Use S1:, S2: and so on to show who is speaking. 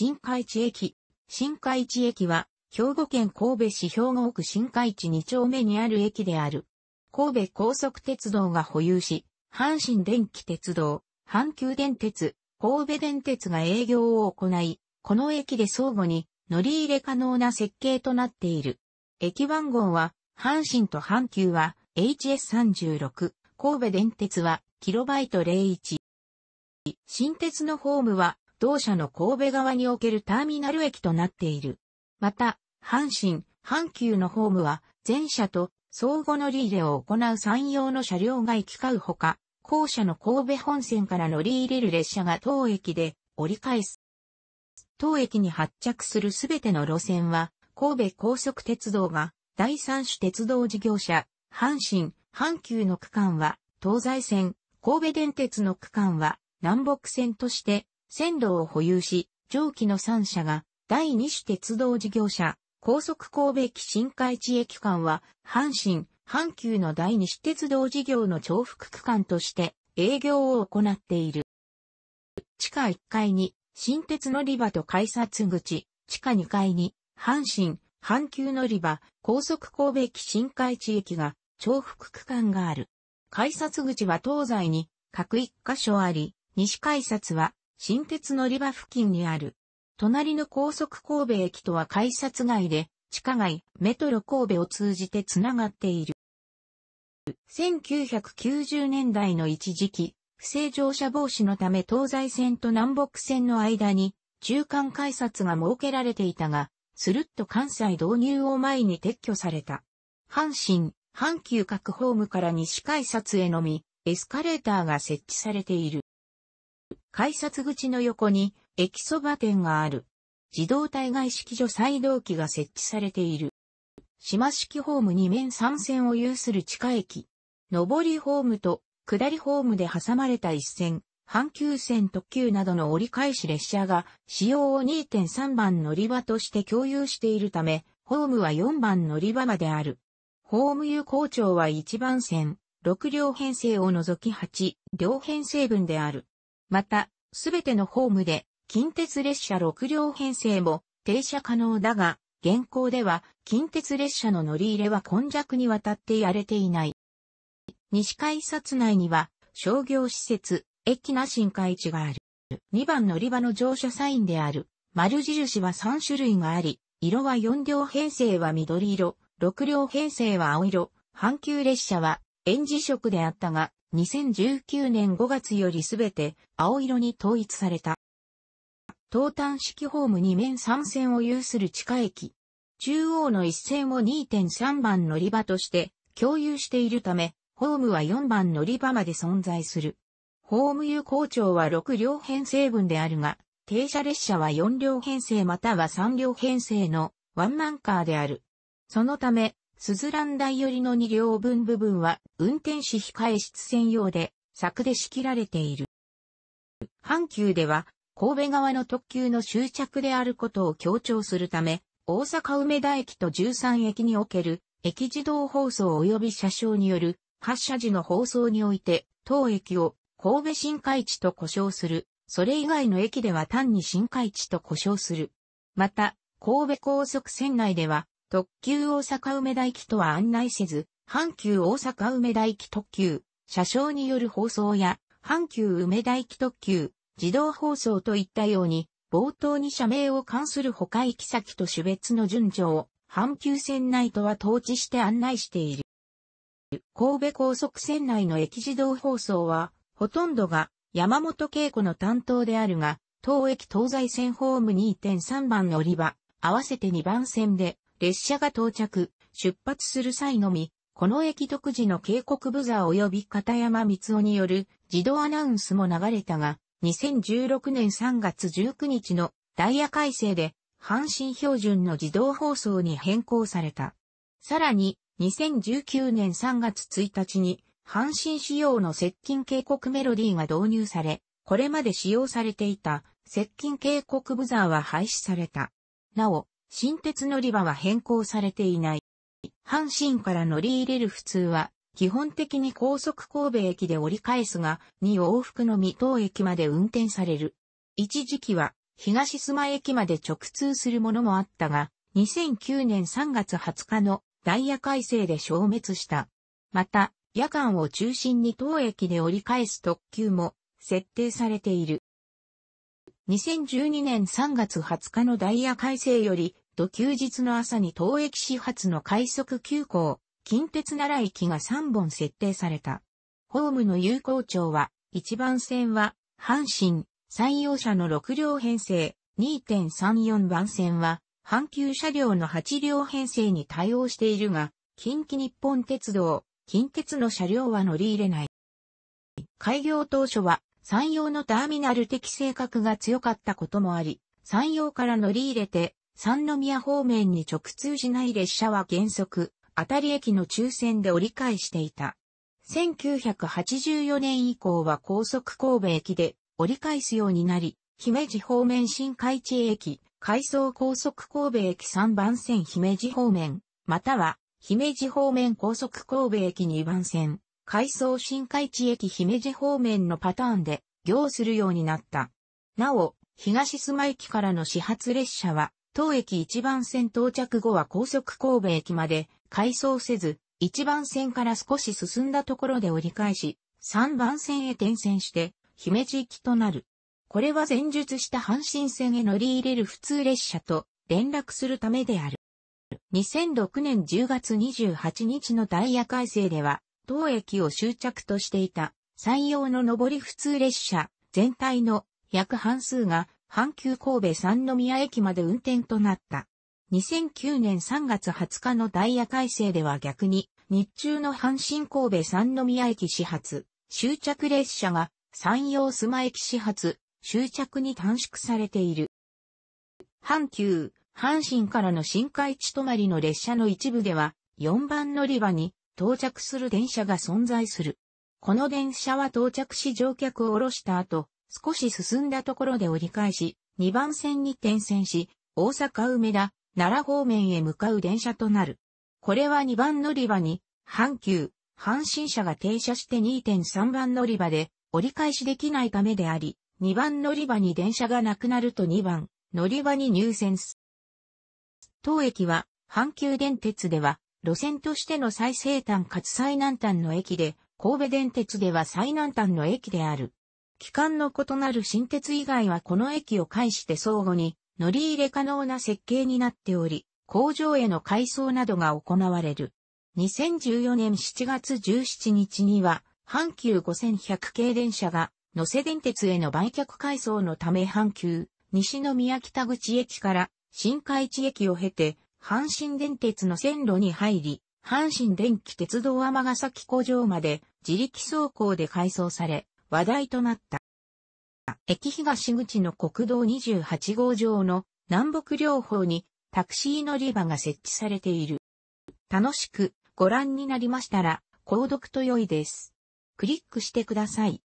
S1: 新海地駅。新海地駅は、兵庫県神戸市兵庫区新海地2丁目にある駅である。神戸高速鉄道が保有し、阪神電気鉄道、阪急電鉄、神戸電鉄が営業を行い、この駅で相互に乗り入れ可能な設計となっている。駅番号は、阪神と阪急は HS36、神戸電鉄はキロバイト01。新鉄のホームは同社の神戸側におけるターミナル駅となっている。また、阪神、阪急のホームは、全車と相互乗り入れを行う山陽の車両が行き交うほか、校舎の神戸本線から乗り入れる列車が当駅で折り返す。当駅に発着するすべての路線は、神戸高速鉄道が第三種鉄道事業者、阪神、阪急の区間は東西線、神戸電鉄の区間は南北線として線路を保有し、上記の3社が、第2種鉄道事業者、高速神戸駅新海地駅間は、阪神、阪急の第2種鉄道事業の重複区間として営業を行っている。地下1階に、新鉄乗り場と改札口、地下2階に、阪神、阪急乗り場、高速神戸駅新海地駅が重複区間がある。改札口は東西に各1箇所あり、西改札は新鉄乗り場付近にある。隣の高速神戸駅とは改札外で、地下街、メトロ神戸を通じてつながっている。1990年代の一時期、不正乗車防止のため東西線と南北線の間に中間改札が設けられていたが、スルッと関西導入を前に撤去された。阪神、阪急各ホームから西改札へのみ、エスカレーターが設置されている。改札口の横に駅そば店がある。自動体外式所再動機が設置されている。島式ホーム2面3線を有する地下駅。上りホームと下りホームで挟まれた一線、阪急線特急などの折り返し列車が使用を2.3番乗り場として共有しているため、ホームは4番乗り場まである。ホーム有効長は1番線、6両編成を除き8両編成分である。また、すべてのホームで近鉄列車6両編成も停車可能だが、現行では近鉄列車の乗り入れは混弱にわたってやれていない。西改札内には商業施設、駅な新海地がある。2番乗り場の乗車サインである丸印は3種類があり、色は4両編成は緑色、6両編成は青色、阪急列車は園児色であったが、2019年5月よりすべて青色に統一された。東端式ホーム2面3線を有する地下駅。中央の1線を2.3番乗り場として共有しているため、ホームは4番乗り場まで存在する。ホーム有効長は6両編成分であるが、停車列車は4両編成または3両編成のワンマンカーである。そのため、スズラン台寄りの2両分部分は運転士控え室専用で柵で仕切られている。阪急では神戸側の特急の終着であることを強調するため、大阪梅田駅と13駅における駅自動放送及び車掌による発車時の放送において、当駅を神戸新海地と呼称する。それ以外の駅では単に新海地と呼称する。また、神戸高速線内では、特急大阪梅田駅とは案内せず、阪急大阪梅田駅特急、車掌による放送や、阪急梅田駅特急、自動放送といったように、冒頭に社名を関する他行き先と種別の順序を、阪急線内とは統治して案内している。神戸高速線内の駅自動放送は、ほとんどが山本恵子の担当であるが、当駅東西線ホーム2.3番乗り場、合わせて2番線で、列車が到着、出発する際のみ、この駅独自の警告ブザー及び片山光雄による自動アナウンスも流れたが、2016年3月19日のダイヤ改正で、阪神標準の自動放送に変更された。さらに、2019年3月1日に、阪神仕様の接近警告メロディーが導入され、これまで使用されていた接近警告ブザーは廃止された。なお、新鉄乗り場は変更されていない。阪神から乗り入れる普通は、基本的に高速神戸駅で折り返すが、2往復の未戸駅まで運転される。一時期は、東須磨駅まで直通するものもあったが、2009年3月20日のダイヤ改正で消滅した。また、夜間を中心に当駅で折り返す特急も設定されている。2012年3月20日のダイヤ改正より、土休日の朝に当駅始発の快速急行、近鉄奈良駅が3本設定された。ホームの有効長は、1番線は、阪神、採用車の6両編成、2.34番線は、阪急車両の8両編成に対応しているが、近畿日本鉄道、近鉄の車両は乗り入れない。開業当初は山陽のターミナル的性格が強かったこともあり、山陽から乗り入れて、三宮方面に直通しない列車は原則、当たり駅の抽選で折り返していた。1984年以降は高速神戸駅で折り返すようになり、姫路方面新海地駅、海藻高速神戸駅3番線姫路方面、または姫路方面高速神戸駅2番線、海藻新海地駅姫路方面のパターンで行するようになった。なお、東須磨駅からの始発列車は、当駅一番線到着後は高速神戸駅まで改装せず、一番線から少し進んだところで折り返し、三番線へ転線して、姫路行きとなる。これは前述した阪神線へ乗り入れる普通列車と連絡するためである。2006年10月28日のダイヤ改正では、当駅を終着としていた、山陽の上り普通列車、全体の約半数が、阪急神戸三宮駅まで運転となった。2009年3月20日のダイヤ改正では逆に、日中の阪神神戸三宮駅始発、終着列車が山陽須磨駅始発、終着に短縮されている。阪急、阪神からの新海地止まりの列車の一部では、4番乗り場に到着する電車が存在する。この電車は到着し乗客を降ろした後、少し進んだところで折り返し、2番線に転線し、大阪梅田、奈良方面へ向かう電車となる。これは2番乗り場に、阪急、阪神車が停車して2.3番乗り場で折り返しできないためであり、2番乗り場に電車がなくなると2番乗り場に入線す。当駅は阪急電鉄では路線としての最西端かつ最南端の駅で、神戸電鉄では最南端の駅である。期間の異なる新鉄以外はこの駅を介して相互に乗り入れ可能な設計になっており、工場への改装などが行われる。2014年7月17日には、阪急5100系電車が、野瀬電鉄への売却改装のため阪急、西宮北口駅から、新海地駅を経て、阪神電鉄の線路に入り、阪神電気鉄道尼崎古城まで自力走行で改装され、話題となった。駅東口の国道28号上の南北両方にタクシー乗り場が設置されている。楽しくご覧になりましたら、購読と良いです。クリックしてください。